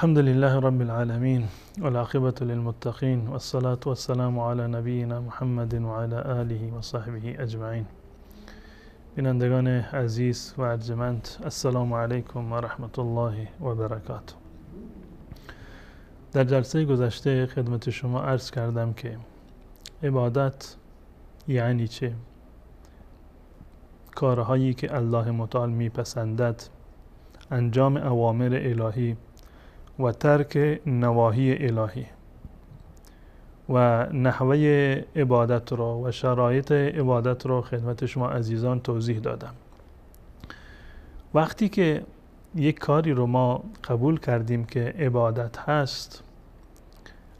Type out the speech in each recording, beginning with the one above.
الحمد لله رب العالمين والعاقبة للمتقين والصلاة والسلام على نبينا محمد وعلى آله وصحبه أجمعين بینندگان عزیز و ارجمند السلام علیکم و الله و برکاته در جلسه گذشته خدمت شما عرض کردم که عبادت یعنی چه کارهایی که الله متعال میپسندد انجام اوامر الهی و ترک نواهی الهی و نحوه عبادت رو و شرایط عبادت رو خدمت شما عزیزان توضیح دادم وقتی که یک کاری رو ما قبول کردیم که عبادت هست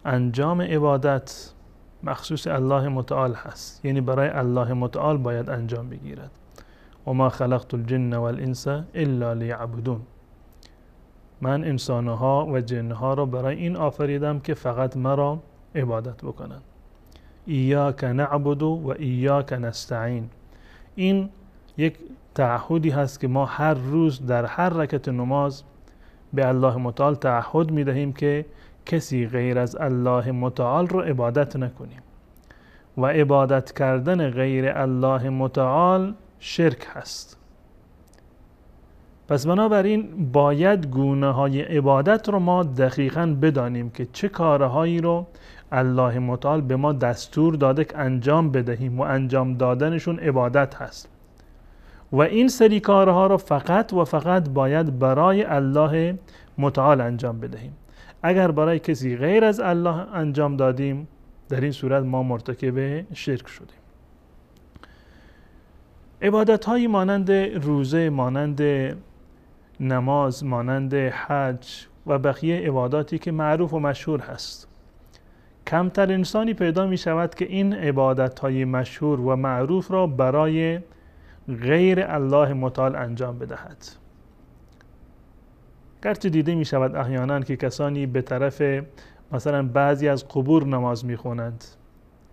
انجام عبادت مخصوص الله متعال هست یعنی برای الله متعال باید انجام بگیرد و ما خلقت الجن والانس الا لیعبدون من انسانها و جنها را برای این آفریدم که فقط مرا عبادت بکنند ایاک نعبدو و ایاک نستعین این یک تعهدی هست که ما هر روز در هر رکت نماز به الله متعال تعهد می دهیم که کسی غیر از الله متعال را عبادت نکنیم و عبادت کردن غیر الله متعال شرک هست پس بنابراین باید گونه های عبادت رو ما دقیقا بدانیم که چه کارهایی رو الله متعال به ما دستور داده که انجام بدهیم و انجام دادنشون عبادت هست و این سری کارها رو فقط و فقط باید برای الله متعال انجام بدهیم اگر برای کسی غیر از الله انجام دادیم در این صورت ما مرتکب شرک شدیم عبادت هایی مانند روزه مانند نماز مانند حج و بقیه عباداتی که معروف و مشهور هست کمتر انسانی پیدا می شود که این عبادت های مشهور و معروف را برای غیر الله متعال انجام بدهد گرچه دیده می شود احیانا که کسانی به طرف مثلا بعضی از قبور نماز می خونند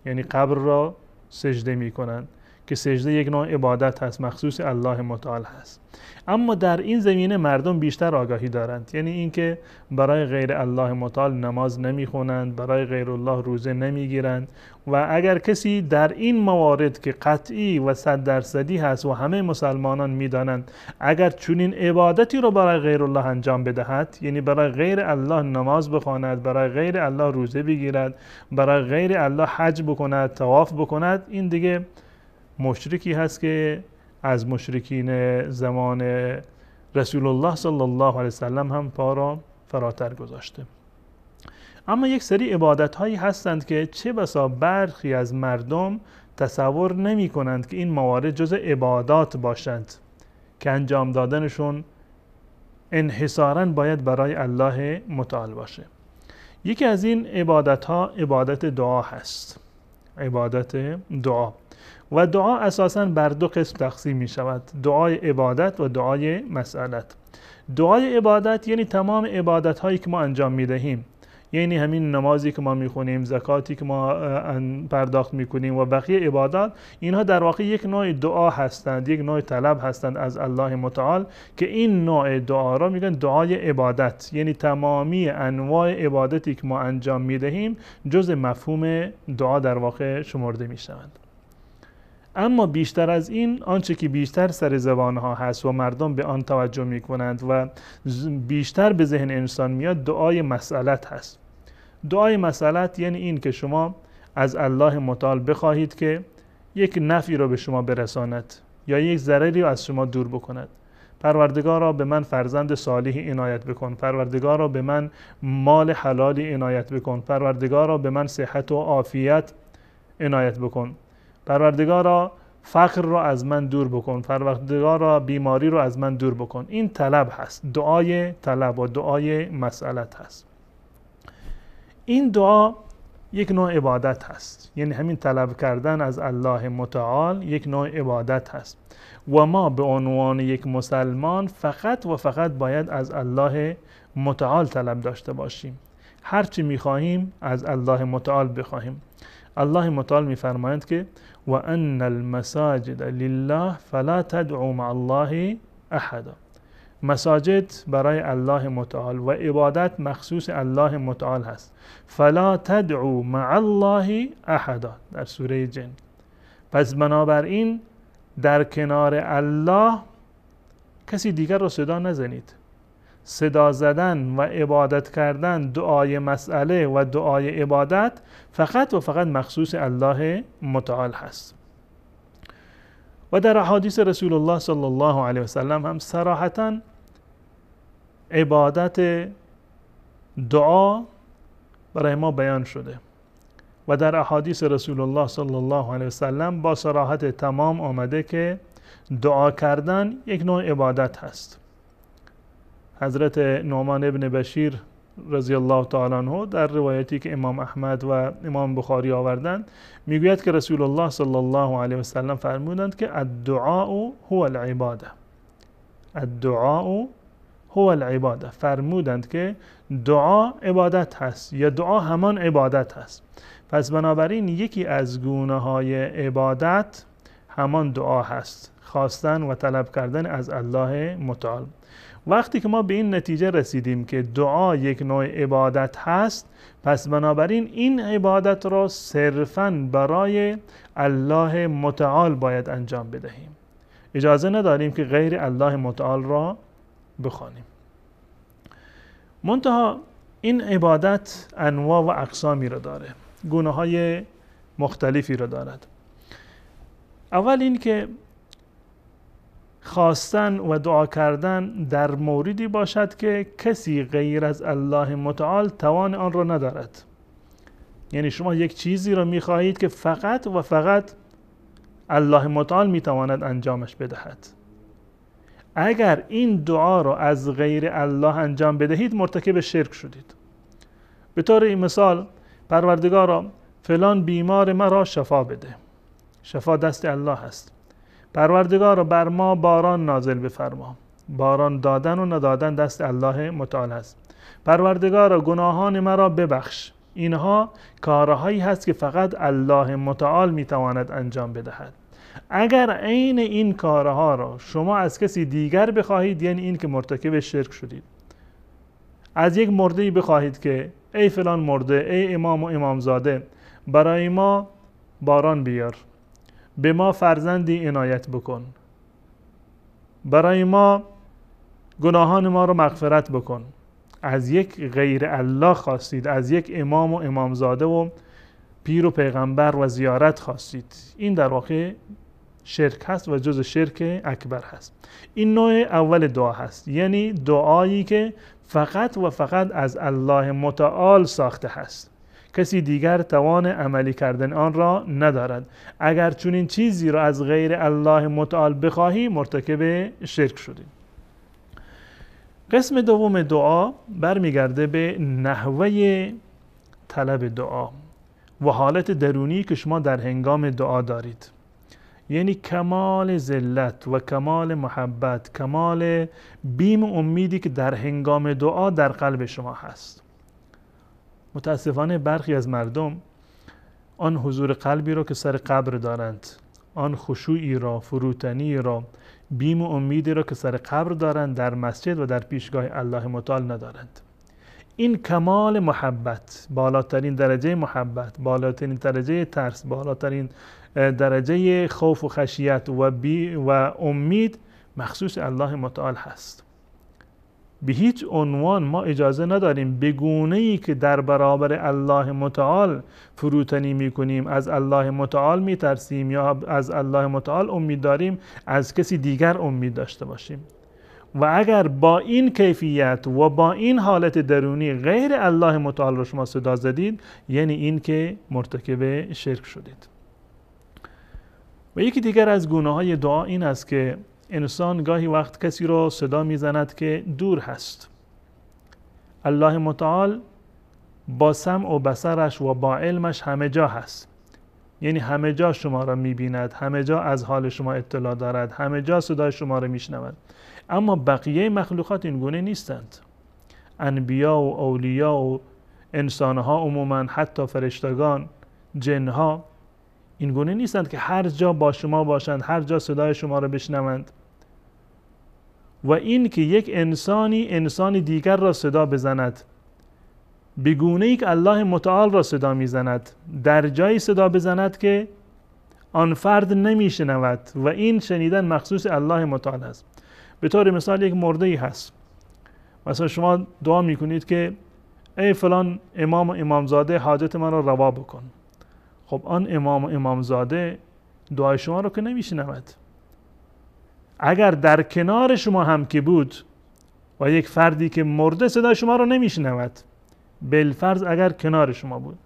یعنی قبر را سجده می کنند که سجده یک نوع عبادت هست مخصوص الله متعال هست اما در این زمینه مردم بیشتر آگاهی دارند یعنی اینکه برای غیر الله متعال نماز نمیخونند برای غیر الله روزه نمیگیرند و اگر کسی در این موارد که قطعی و صد درصدی هست و همه مسلمانان میدانند اگر چنین عبادتی رو برای غیر الله انجام بدهد یعنی برای غیر الله نماز بخواند برای غیر الله روزه بگیرد برای غیر الله حج بکند تواف بکند این دیگه مشرکی هست که از مشرکین زمان رسول الله صلی الله علیه وسلم هم پا را فراتر گذاشته اما یک سری عبادت هایی هستند که چه بسا برخی از مردم تصور نمی کنند که این موارد جز عبادات باشند که انجام دادنشون انحصارا باید برای الله متعال باشه یکی از این عبادت ها عبادت دعا هست عبادت دعا و دعا اساسا بر دو قسم تقسیم می شود دعای عبادت و دعای مسئلت دعای عبادت یعنی تمام عبادت هایی که ما انجام می دهیم یعنی همین نمازی که ما خونیم زکاتی که ما پرداخت می کنیم و بقیه عبادات اینها در واقع یک نوع دعا هستند یک نوع طلب هستند از الله متعال که این نوع دعا را میگن دعای عبادت یعنی تمامی انواع عبادتی که ما انجام میدهیم جز مفهوم دعا در واقع شمرده شوند. اما بیشتر از این آنچه که بیشتر سر زبان ها هست و مردم به آن توجه می کنند و بیشتر به ذهن انسان میاد دعای مسئلت هست دعای مسئلت یعنی این که شما از الله متعال بخواهید که یک نفعی را به شما برساند یا یک ضرری را از شما دور بکند پروردگار را به من فرزند صالحی عنایت بکن پروردگار را به من مال حلالی عنایت بکن پروردگار را به من صحت و عافیت عنایت بکن را فقر را از من دور بکن را بیماری رو از من دور بکن این طلب هست دعای طلب و دعای مسئلت هست این دعا یک نوع عبادت هست یعنی همین طلب کردن از الله متعال یک نوع عبادت هست و ما به عنوان یک مسلمان فقط و فقط باید از الله متعال طلب داشته باشیم هرچی میخواهیم از الله متعال بخواهیم الله متعال میفرمایند که وأن المساجد لله فلا تدعو مع الله احدا مساجد برای الله متعال و عبادت مخصوص الله متعال هست فلا تدعو مع الله احدا در سوره جن پس بنابراین در کنار الله کسی دیگر را صدا نزنید صدا زدن و عبادت کردن دعای مسئله و دعای عبادت فقط و فقط مخصوص الله متعال هست و در احادیث رسول الله صلی الله علیه وسلم هم سراحتا عبادت دعا برای ما بیان شده و در احادیث رسول الله صلی الله علیه وسلم با سراحت تمام آمده که دعا کردن یک نوع عبادت هست حضرت نعمان ابن بشیر رضی الله تعالی عنه در روایتی که امام احمد و امام بخاری آوردند میگوید که رسول الله صلی الله علیه و سلم فرمودند که الدعاء هو العباده الدعاء هو العباده فرمودند که دعا عبادت هست یا دعا همان عبادت هست پس بنابراین یکی از گونه های عبادت همان دعا هست خواستن و طلب کردن از الله متعال وقتی که ما به این نتیجه رسیدیم که دعا یک نوع عبادت هست پس بنابراین این عبادت را صرفا برای الله متعال باید انجام بدهیم اجازه نداریم که غیر الله متعال را بخوانیم منتها این عبادت انواع و اقسامی را داره گونه های مختلفی را دارد اول این که خواستن و دعا کردن در موردی باشد که کسی غیر از الله متعال توان آن را ندارد یعنی شما یک چیزی را میخواهید که فقط و فقط الله متعال میتواند انجامش بدهد اگر این دعا را از غیر الله انجام بدهید مرتکب شرک شدید به طور این مثال پروردگارا فلان بیمار مرا شفا بده شفا دست الله هست پروردگار بر ما باران نازل بفرما باران دادن و ندادن دست الله متعال است پروردگار گناهان مرا ببخش اینها کارهایی هست که فقط الله متعال میتواند انجام بدهد اگر عین این کارها را شما از کسی دیگر بخواهید یعنی این که مرتکب شرک شدید از یک مرده بخواهید که ای فلان مرده ای امام و امامزاده برای ما باران بیار به ما فرزندی عنایت بکن برای ما گناهان ما رو مغفرت بکن از یک غیر الله خواستید از یک امام و امامزاده و پیر و پیغمبر و زیارت خواستید این در واقع شرک هست و جز شرک اکبر هست این نوع اول دعا هست یعنی دعایی که فقط و فقط از الله متعال ساخته هست کسی دیگر توان عملی کردن آن را ندارد اگر چنین چیزی را از غیر الله متعال بخواهی مرتکب شرک شدی قسم دوم دعا برمیگرده به نحوه طلب دعا و حالت درونی که شما در هنگام دعا دارید یعنی کمال ذلت و کمال محبت کمال بیم امیدی که در هنگام دعا در قلب شما هست متاسفانه برخی از مردم آن حضور قلبی را که سر قبر دارند آن خشوعی را فروتنی را بیم و امیدی را که سر قبر دارند در مسجد و در پیشگاه الله متعال ندارند این کمال محبت بالاترین درجه محبت بالاترین درجه ترس بالاترین درجه خوف و خشیت و, بی و امید مخصوص الله متعال هست به هیچ عنوان ما اجازه نداریم بگونه ای که در برابر الله متعال فروتنی کنیم از الله متعال میترسیم یا از الله متعال امید داریم از کسی دیگر امید داشته باشیم و اگر با این کیفیت و با این حالت درونی غیر الله متعال رو شما صدا زدید یعنی این که مرتکب شرک شدید و یکی دیگر از گناه های دعا این است که انسان گاهی وقت کسی رو صدا میزند که دور هست الله متعال با سمع و بسرش و با علمش همه جا هست یعنی همه جا شما را میبیند همه جا از حال شما اطلاع دارد همه جا صدای شما را میشنود اما بقیه مخلوقات این گونه نیستند انبیا و اولیا و انسانها عموما حتی فرشتگان جنها این گونه نیستند که هر جا با شما باشند هر جا صدای شما را بشنوند و این که یک انسانی انسان دیگر را صدا بزند بگونه ای که الله متعال را صدا میزند در جایی صدا بزند که آن فرد نمیشنود و این شنیدن مخصوص الله متعال است به طور مثال یک مرده ای هست مثلا شما دعا میکنید که ای فلان امام و امامزاده حاجت من را روا بکن خب آن امام و امامزاده دعای شما رو که نمیشنود اگر در کنار شما هم که بود و یک فردی که مرده صدای شما رو نمیشنود بلفرض اگر کنار شما بود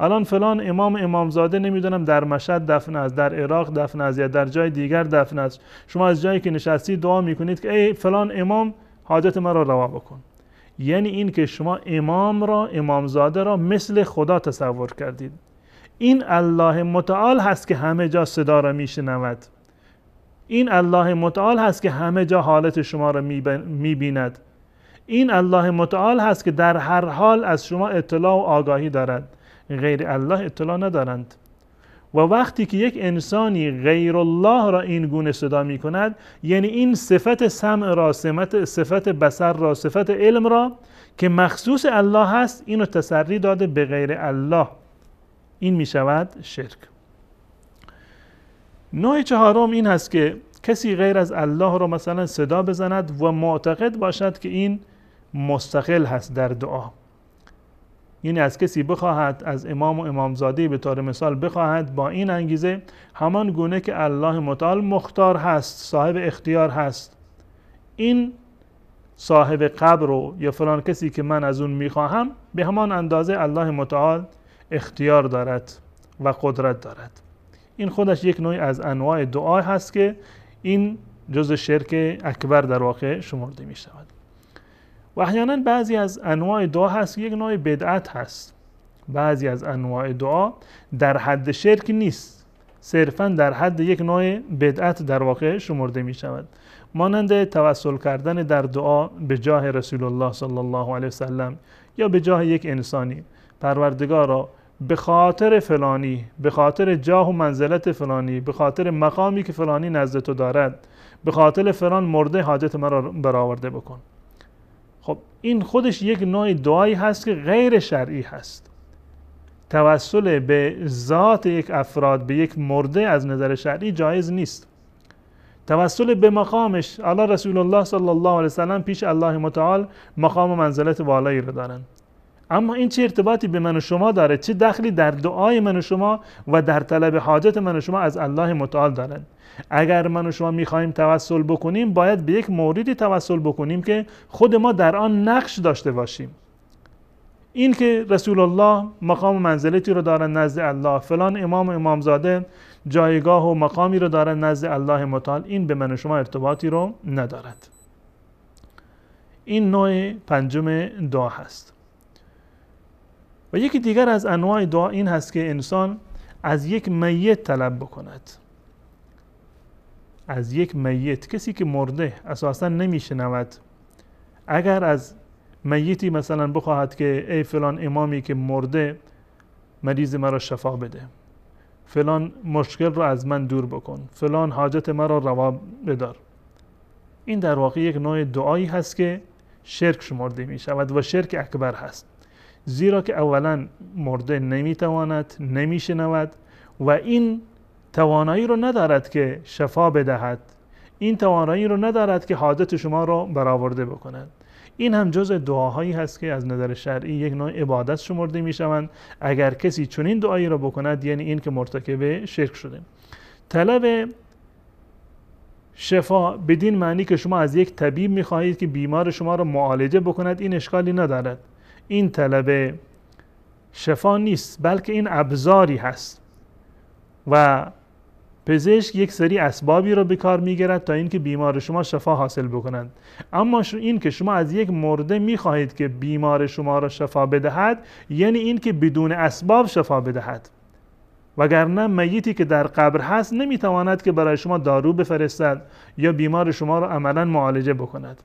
الان فلان امام امامزاده نمیدونم در مشهد دفن است در عراق دفن است یا در جای دیگر دفن است شما از جایی که نشستی دعا میکنید که ای فلان امام حاجت مرا روا بکن یعنی این که شما امام را امامزاده را مثل خدا تصور کردید این الله متعال هست که همه جا صدا را میشنود این الله متعال هست که همه جا حالت شما را میبیند این الله متعال هست که در هر حال از شما اطلاع و آگاهی دارد غیر الله اطلاع ندارند و وقتی که یک انسانی غیر الله را این گونه صدا می کند یعنی این صفت سمع را صفت بسر را صفت علم را که مخصوص الله هست اینو تسری داده به غیر الله این می شود شرک نوع چهارم این هست که کسی غیر از الله را مثلا صدا بزند و معتقد باشد که این مستقل هست در دعا یعنی از کسی بخواهد از امام و امامزاده به طور مثال بخواهد با این انگیزه همان گونه که الله متعال مختار هست صاحب اختیار هست این صاحب قبر و یا فلان کسی که من از اون میخواهم به همان اندازه الله متعال اختیار دارد و قدرت دارد این خودش یک نوعی از انواع دعا هست که این جز شرک اکبر در واقع شمرده می شود و احیانا بعضی از انواع دعا هست یک نوع بدعت هست بعضی از انواع دعا در حد شرک نیست صرفا در حد یک نوع بدعت در واقع شمرده می شود مانند توسل کردن در دعا به جاه رسول الله صلی الله علیه وسلم یا به جاه یک انسانی پروردگار را به خاطر فلانی به خاطر جاه و منزلت فلانی به خاطر مقامی که فلانی نزد تو دارد به خاطر فلان مرده حاجت مرا برآورده بکن خب این خودش یک نوع دعایی هست که غیر شرعی هست توسل به ذات یک افراد به یک مرده از نظر شرعی جایز نیست توسل به مقامش الله رسول الله صلی الله علیه وسلم پیش الله متعال مقام و منزلت والایی رو دارند اما این چه ارتباطی به من و شما داره چه دخلی در دعای من و شما و در طلب حاجت من و شما از الله متعال دارند؟ اگر من و شما میخواهیم توسل بکنیم باید به یک موردی توسل بکنیم که خود ما در آن نقش داشته باشیم این که رسول الله مقام و منزلتی رو دارن نزد الله فلان امام و امامزاده جایگاه و مقامی رو دارن نزد الله متعال این به من و شما ارتباطی رو ندارد این نوع پنجم دعا هست و یکی دیگر از انواع دعا این هست که انسان از یک میت طلب بکند از یک میت کسی که مرده اساسا نمیشنود اگر از میتی مثلا بخواهد که ای فلان امامی که مرده مریض مرا شفا بده فلان مشکل رو از من دور بکن فلان حاجت مرا روا بدار این در واقع یک نوع دعایی هست که شرک شمرده می شود و شرک اکبر هست زیرا که اولا مرده نمیتواند نمیشنود و این توانایی رو ندارد که شفا بدهد این توانایی رو ندارد که حادت شما را برآورده بکند این هم جز دعاهایی هست که از نظر شرعی یک نوع عبادت شمرده می شوند اگر کسی چنین دعایی را بکند یعنی این که مرتکب شرک شده طلب شفا بدین معنی که شما از یک طبیب می خواهید که بیمار شما را معالجه بکند این اشکالی ندارد این طلب شفا نیست بلکه این ابزاری هست و پزشک یک سری اسبابی رو به کار میگیرد تا اینکه بیمار شما شفا حاصل بکنند اما این که شما از یک مرده میخواهید که بیمار شما را شفا بدهد یعنی اینکه بدون اسباب شفا بدهد وگرنه میتی که در قبر هست نمیتواند که برای شما دارو بفرستد یا بیمار شما را عملا معالجه بکند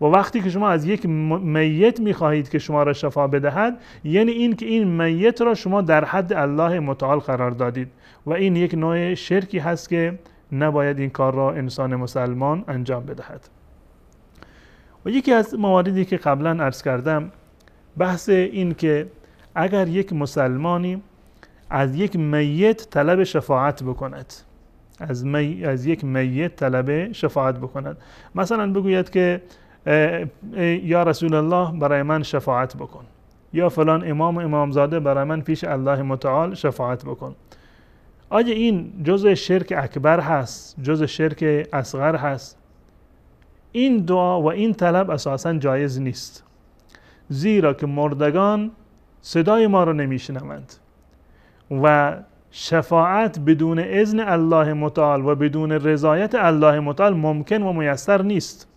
و وقتی که شما از یک میت میخواهید که شما را شفا بدهد یعنی این که این میت را شما در حد الله متعال قرار دادید و این یک نوع شرکی هست که نباید این کار را انسان مسلمان انجام بدهد و یکی از مواردی که قبلا عرض کردم بحث این که اگر یک مسلمانی از یک میت طلب شفاعت بکند از, از یک میت طلب شفاعت بکند مثلا بگوید که یا رسول الله برای من شفاعت بکن یا فلان امام و امامزاده برای من پیش الله متعال شفاعت بکن آیا این جزء شرک اکبر هست جزء شرک اصغر هست این دعا و این طلب اساسا جایز نیست زیرا که مردگان صدای ما رو نمیشنوند و شفاعت بدون اذن الله متعال و بدون رضایت الله متعال ممکن و میسر نیست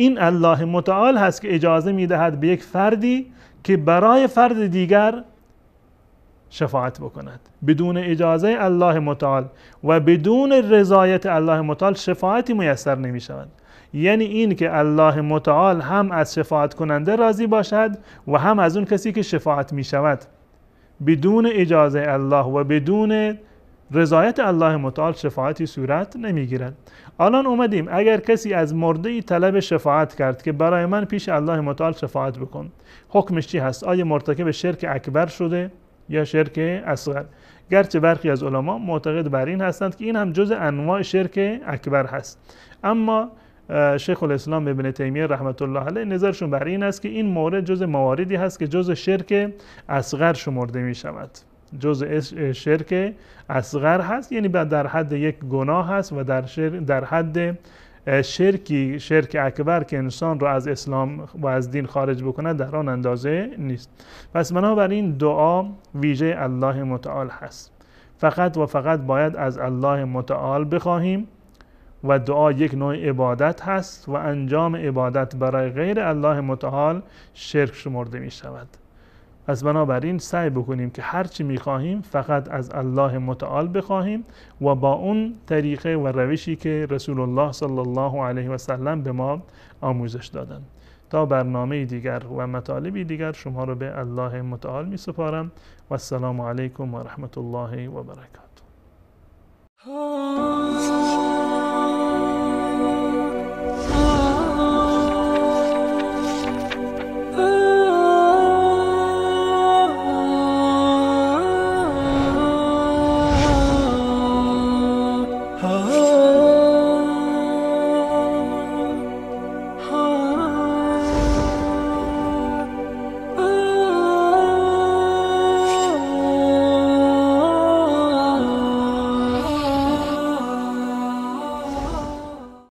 این الله متعال هست که اجازه میدهد به یک فردی که برای فرد دیگر شفاعت بکند بدون اجازه الله متعال و بدون رضایت الله متعال شفاعتی میسر نمی شود یعنی این که الله متعال هم از شفاعت کننده راضی باشد و هم از اون کسی که شفاعت می شود بدون اجازه الله و بدون رضایت الله متعال شفاعتی صورت نمیگیرد الان اومدیم اگر کسی از مرده ای طلب شفاعت کرد که برای من پیش الله متعال شفاعت بکن حکمش چی هست آیا مرتکب شرک اکبر شده یا شرک اصغر گرچه برخی از علما معتقد بر این هستند که این هم جز انواع شرک اکبر هست اما شیخ الاسلام ابن تیمیه رحمت الله علیه نظرشون بر این است که این مورد جز مواردی هست که جز شرک اصغر شمرده می شود جزء شرک اصغر هست یعنی در حد یک گناه هست و در, شر... در حد شرکی شرک اکبر که انسان رو از اسلام و از دین خارج بکنه در آن اندازه نیست پس بنابراین دعا ویژه الله متعال هست فقط و فقط باید از الله متعال بخواهیم و دعا یک نوع عبادت هست و انجام عبادت برای غیر الله متعال شرک شمرده می شود پس بنابراین سعی بکنیم که هرچی میخواهیم فقط از الله متعال بخواهیم و با اون طریقه و روشی که رسول الله صلی الله علیه و سلم به ما آموزش دادن تا برنامه دیگر و مطالبی دیگر شما رو به الله متعال می سپارم و السلام علیکم و رحمت الله و برکاته